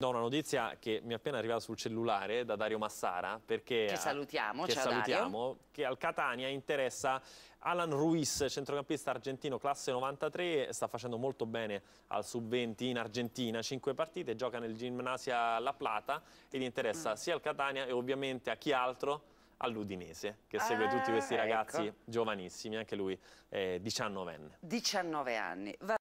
Do una notizia che mi è appena arrivata sul cellulare da Dario Massara, perché... Che salutiamo, che ciao salutiamo, Dario. Che al Catania interessa Alan Ruiz, centrocampista argentino, classe 93, sta facendo molto bene al sub-20 in Argentina, 5 partite, gioca nel Gimnasia La Plata ed interessa mm. sia al Catania e ovviamente a chi altro all'Udinese, che segue ah, tutti questi ah, ragazzi ecco. giovanissimi, anche lui è 19enne. 19 anni. Va